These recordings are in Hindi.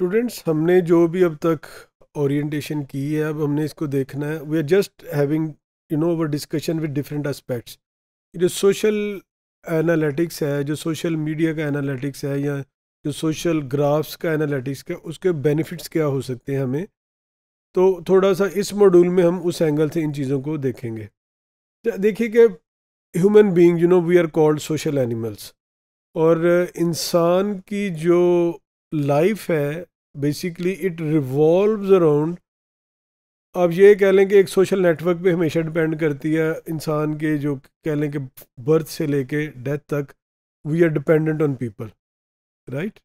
स्टूडेंट्स हमने जो भी अब तक ओरिएंटेशन की है अब हमने इसको देखना है we are just having you know our discussion with different aspects जो सोशल एनालिटिक्स है जो सोशल मीडिया का एनालिटिक्स है या जो सोशल ग्राफ्स का एनालिटिक्स का उसके बेनिफिट्स क्या हो सकते हैं हमें तो थोड़ा सा इस मॉड्यूल में हम उस एंगल से इन चीज़ों को देखेंगे देखिए कि human being you know we are called social animals और इंसान की जो लाइफ है बेसिकली इट रिवॉल्व अराउंड आप ये कह लें कि एक सोशल नेटवर्क पे हमेशा डिपेंड करती है इंसान के जो कह लें कि बर्थ से लेके डेथ तक we are dependent on people right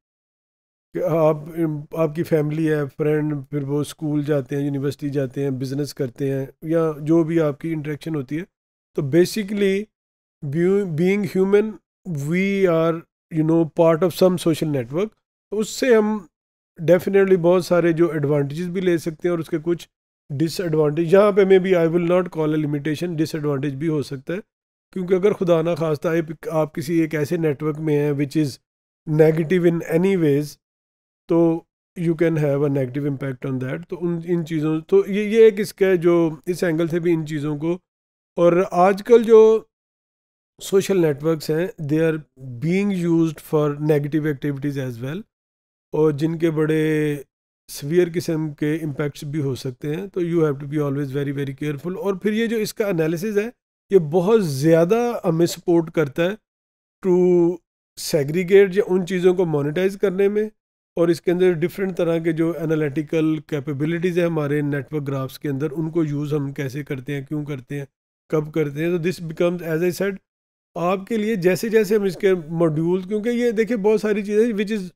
कि आप आपकी फैमिली है फ्रेंड फिर वो स्कूल जाते हैं यूनिवर्सिटी जाते हैं बिजनेस करते हैं या जो भी आपकी इंटरेक्शन होती है तो basically being human we are you know part of some social network उससे हम डेफिनेटली बहुत सारे जो एडवांटेजेस भी ले सकते हैं और उसके कुछ डिसएडवांटेज यहाँ पे maybe I will not call a limitation disadvantage भी हो सकता है क्योंकि अगर खुदा ना खास्ता आप किसी एक ऐसे नेटवर्क में हैं which is negative in any ways तो you can have a negative impact on that तो उन इन चीज़ों तो ये ये एक इसका जो इस एंगल से भी इन चीज़ों को और आजकल जो सोशल नेटवर्क्स हैं they are being used for negative activities as well और जिनके बड़े सवियर किस्म के इम्पैक्ट्स भी हो सकते हैं तो you have to be always very very careful और फिर ये जो इसका एनालिसिस है ये बहुत ज़्यादा हमें सपोर्ट करता है टू सेग्रीगेट या उन चीज़ों को मोनिटाइज करने में और इसके अंदर डिफरेंट तरह के जो एनालिटिकल कैपेबिलिटीज़ हैं हमारे नेटवर्क ग्राफ्स के अंदर उनको यूज़ हम कैसे करते हैं क्यों करते हैं कब करते हैं तो this becomes asset आपके लिए जैसे जैसे हम इसके मॉड्यूल क्योंकि ये देखिए बहुत सारी चीज़ें which is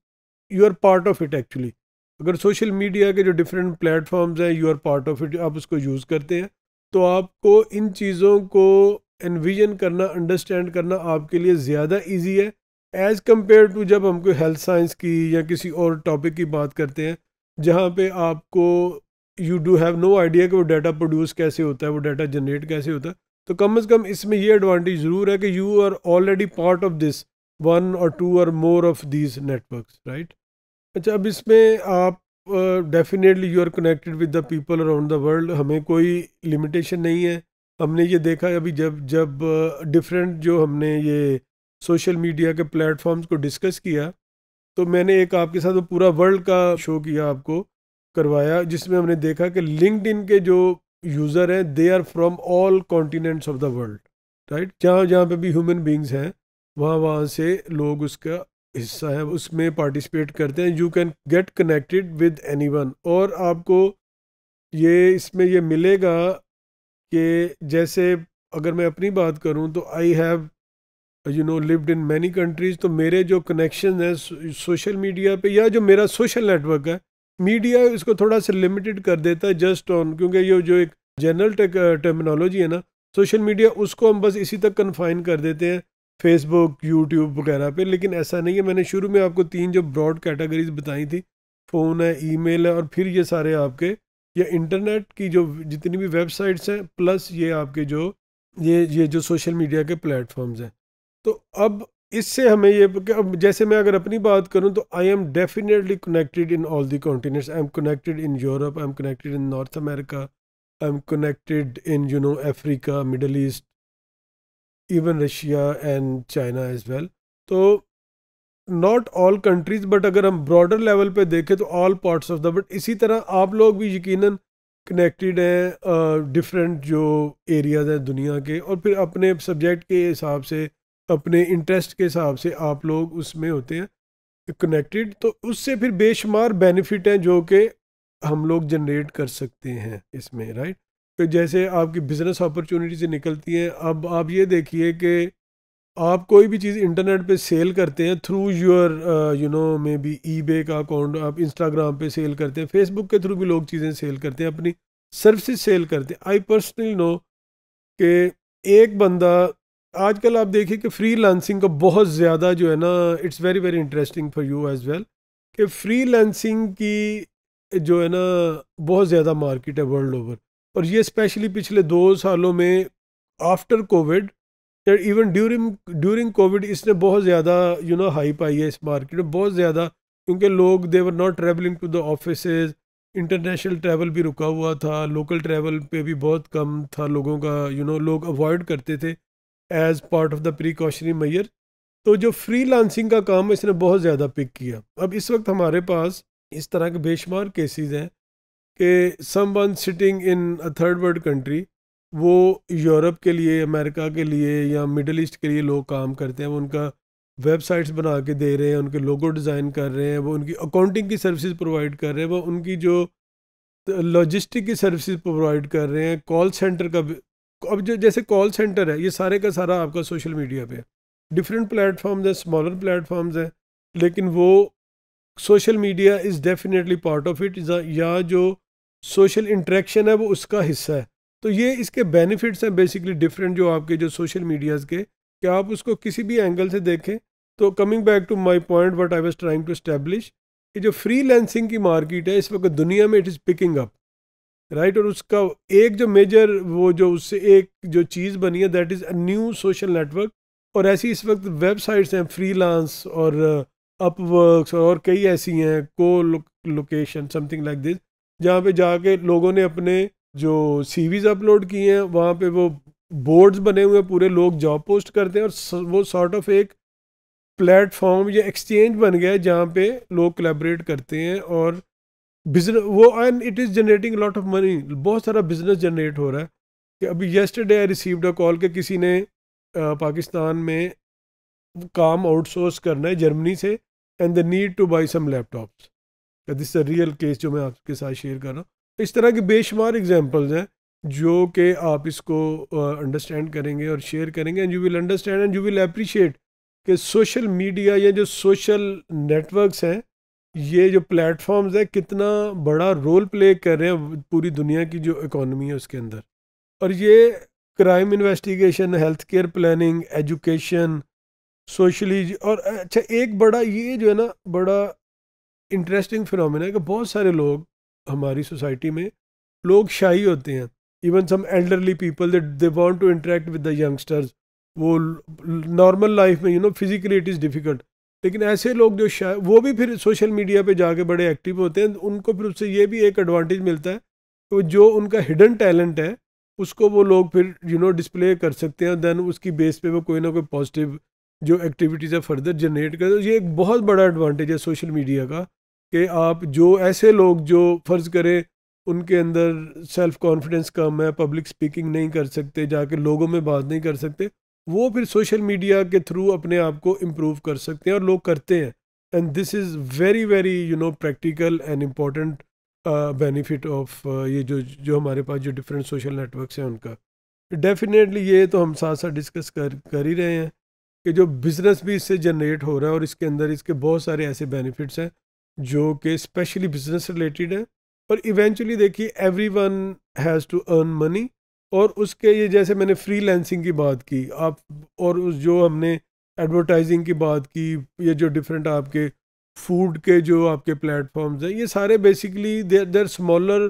you are part of it actually अगर सोशल मीडिया के जो डिफरेंट प्लेटफॉर्म्स हैं you are part of it आप उसको यूज़ करते हैं तो आपको इन चीज़ों को एनविजन करना अंडरस्टैंड करना आपके लिए ज़्यादा ईजी है एज़ कम्पेयर टू जब हम कोई हेल्थ साइंस की या किसी और टॉपिक की बात करते हैं जहाँ पे आपको you do have no idea कि वो डाटा प्रोड्यूस कैसे होता है वो डाटा जनरेट कैसे होता है तो कम अज़ कम इसमें ये एडवांटेज ज़रूर है कि you are already part of this one और टू और more of these network right अच्छा अब इसमें आप definitely you are connected with the people around the world हमें कोई लिमिटेशन नहीं है हमने ये देखा अभी जब जब डिफरेंट जो हमने ये सोशल मीडिया के प्लेटफॉर्म्स को डिस्कस किया तो मैंने एक आपके साथ वो पूरा वर्ल्ड का शो किया आपको करवाया जिसमें हमने देखा कि लिंकड के जो यूज़र हैं they are from all continents of the world right जहाँ जहाँ पे भी ह्यूमन बींग्स हैं वहाँ वहाँ से लोग उसका हिस्सा है उसमें पार्टिसिपेट करते हैं you can get connected with anyone और आपको ये इसमें ये मिलेगा कि जैसे अगर मैं अपनी बात करूं तो I have you know lived in many countries तो मेरे जो कनेक्शन हैं सोशल मीडिया पे या जो मेरा सोशल नेटवर्क है मीडिया इसको थोड़ा सा लिमिटेड कर देता है जस्ट ऑन क्योंकि ये जो एक जनरल टेक्नोलॉजी है ना सोशल मीडिया उसको हम बस इसी तक कन्फाइन कर देते हैं फेसबुक यूट्यूब वगैरह पे लेकिन ऐसा नहीं है मैंने शुरू में आपको तीन जो ब्रॉड कैटेगरीज बताई थी फ़ोन है ईमेल है और फिर ये सारे आपके या इंटरनेट की जो जितनी भी वेबसाइट्स हैं प्लस ये आपके जो ये ये जो सोशल मीडिया के प्लेटफॉर्म्स हैं तो अब इससे हमें ये अब जैसे मैं अगर अपनी बात करूं तो I am definitely connected in all the continents I am connected in Europe I am connected in North America I am connected in you know Africa Middle East even Russia and China as well तो नॉट ऑल कंट्रीज बट अगर हम ब्रॉडर लेवल पे देखें तो all parts of the but इसी तरह आप लोग भी यकीनन कनेक्टेड हैं डिफरेंट जो एरियाज हैं दुनिया के और फिर अपने सब्जेक्ट के हिसाब से अपने इंटरेस्ट के हिसाब से आप लोग उसमें होते हैं कनेक्टेड तो उससे फिर बेशुमार बेनिफिट हैं जो कि हम लोग जनरेट कर सकते हैं इसमें राइट तो जैसे आपकी बिज़नेस अपॉर्चुनिटी से निकलती हैं अब आप ये देखिए कि आप कोई भी चीज़ इंटरनेट पे सेल करते हैं through your you know maybe e का अकाउंट आप इंस्टाग्राम पे सेल करते हैं फेसबुक के थ्रू भी लोग चीज़ें सेल करते हैं अपनी सर्विसेज सेल करते हैं आई पर्सनली नो कि एक बंदा आजकल आप देखिए कि फ्री लांसिंग का बहुत ज़्यादा जो है ना it's very very interesting for you as well कि फ्री लांसिंग की जो है ना बहुत ज़्यादा मार्केट है वर्ल्ड ओवर और ये स्पेशली पिछले दो सालों में after covid even during during covid इसने बहुत ज़्यादा यू नो हाइप आई है इस मार्केट में बहुत ज़्यादा क्योंकि लोग they were not travelling to the office international travel भी रुका हुआ था लोकल ट्रैवल पे भी बहुत कम था लोगों का यू you नो know, लोग अवॉइड करते थे as part of the precautionary measure तो जो फ्री लांसिंग का काम है इसने बहुत ज़्यादा पिक किया अब इस वक्त हमारे पास इस तरह के बेशुमार केसेस हैं कि someone sitting in a third world country वो यूरोप के लिए अमेरिका के लिए या मिडल ईस्ट के लिए लोग काम करते हैं वो उनका वेबसाइट्स बना के दे रहे हैं उनके लोगो डिज़ाइन कर रहे हैं वो उनकी अकाउंटिंग की सर्विसेज प्रोवाइड कर रहे हैं वो उनकी जो लॉजिस्टिक की सर्विसेज प्रोवाइड कर रहे हैं कॉल सेंटर का अब जो जैसे कॉल सेंटर है ये सारे का सारा आपका सोशल मीडिया पे है डिफरेंट प्लेटफॉर्म्स हैं स्मॉलर प्लेटफॉर्म्स हैं लेकिन वो social media is definitely part of it या जो सोशल इंट्रैक्शन है वो उसका हिस्सा है तो ये इसके बेनिफिट्स हैं बेसिकली डिफरेंट जो आपके जो सोशल मीडियाज़ के कि आप उसको किसी भी एंगल से देखें तो coming back to my point what I was trying to establish कि जो फ्री लेंसिंग की मार्केट है इस वक्त दुनिया में it is picking up right और उसका एक जो मेजर वो जो उससे एक जो चीज़ बनी है that is a new social network और ऐसी इस वक्त वेबसाइट्स हैं फ्रीलांस और अपवर्कस uh, और कई ऐसी हैं को लोकेशन समथिंग लाइक दिस जहाँ पे जाके लोगों ने अपने जो सीवीज अपलोड किए हैं वहाँ पे वो बोर्ड्स बने हुए पूरे लोग जॉब पोस्ट करते हैं और वो सॉर्ट ऑफ एक प्लेटफॉर्म या एक्सचेंज बन गया है जहाँ पे लोग कलेबरेट करते हैं और बिजनेस वो and it is generating lot of money बहुत सारा बिजनेस जनरेट हो रहा है कि अभी yesterday I received a call के किसी ने पाकिस्तान में काम आउटसोर्स करना है जर्मनी से and the need to buy some laptops या दिस रियल केस जो मैं आपके साथ शेयर कर रहा हूँ इस तरह के बेशुमार एग्जाम्पल्स हैं जो कि आप इसको अंडरस्टैंड uh, करेंगे और शेयर करेंगे and you will understand and you will appreciate कि सोशल मीडिया या जो सोशल नेटवर्क्स हैं ये जो प्लेटफॉर्म्स है कितना बड़ा रोल प्ले कर रहे हैं पूरी दुनिया की जो इकोनॉमी है उसके अंदर और ये crime investigation health care planning education socially और अच्छा एक बड़ा ये जो है ना बड़ा इंटरेस्टिंग फिनोमेना है कि बहुत सारे लोग हमारी सोसाइटी में लोग शाही होते हैं even some elderly people they want to interact with the youngsters वो नॉर्मल लाइफ में you know physically it is difficult लेकिन ऐसे लोग जो शाय वो भी फिर सोशल मीडिया पे जाके बड़े एक्टिव होते हैं उनको फिर उससे ये भी एक एडवांटेज मिलता है कि जो उनका हिडन टैलेंट है उसको वो लोग फिर यू नो डिस्प्ले कर सकते हैं देन उसकी बेस पे वो कोई ना कोई पॉजिटिव जो एक्टिविटीज़ है फर्दर जनरेट करते हैं तो ये एक बहुत बड़ा एडवांटेज है सोशल मीडिया का कि आप जो ऐसे लोग जो फ़र्ज़ करें उनके अंदर सेल्फ कॉन्फिडेंस कम है पब्लिक स्पीकिंग नहीं कर सकते जाके लोगों में बात नहीं कर सकते वो फिर सोशल मीडिया के थ्रू अपने आप को इम्प्रूव कर सकते हैं और लोग करते हैं and this is very very you know practical and important benefit of ये जो जो हमारे पास जो डिफरेंट सोशल नेटवर्क्स हैं उनका डेफिनेटली ये तो हम साथ साथ डिस्कस कर कर ही रहे हैं कि जो बिज़नेस भी इससे जनरेट हो रहा है और इसके अंदर इसके बहुत सारे ऐसे बेनिफिट्स हैं जो कि स्पेशली बिजनेस रिलेटेड है और इवेंचुअली देखिए everyone has to earn money और उसके ये जैसे मैंने लेंसिंग की बात की आप और उस जो हमने एडवर्टाइजिंग की बात की ये जो डिफरेंट आपके फूड के जो आपके प्लेटफॉर्म्स हैं ये सारे basically there there smaller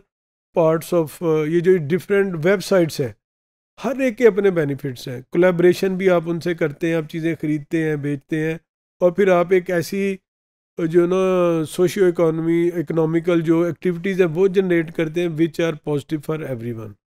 parts of ये जो डिफरेंट वेबसाइट्स हैं हर एक के अपने बेनिफिट्स हैं कोलेब्रेशन भी आप उनसे करते हैं आप चीज़ें ख़रीदते हैं बेचते हैं और फिर आप एक ऐसी जो ना सोशियो इकोनॉमी इकोनॉमिकल जो एक्टिविटीज़ है वो जनरेट करते हैं which are positive for every one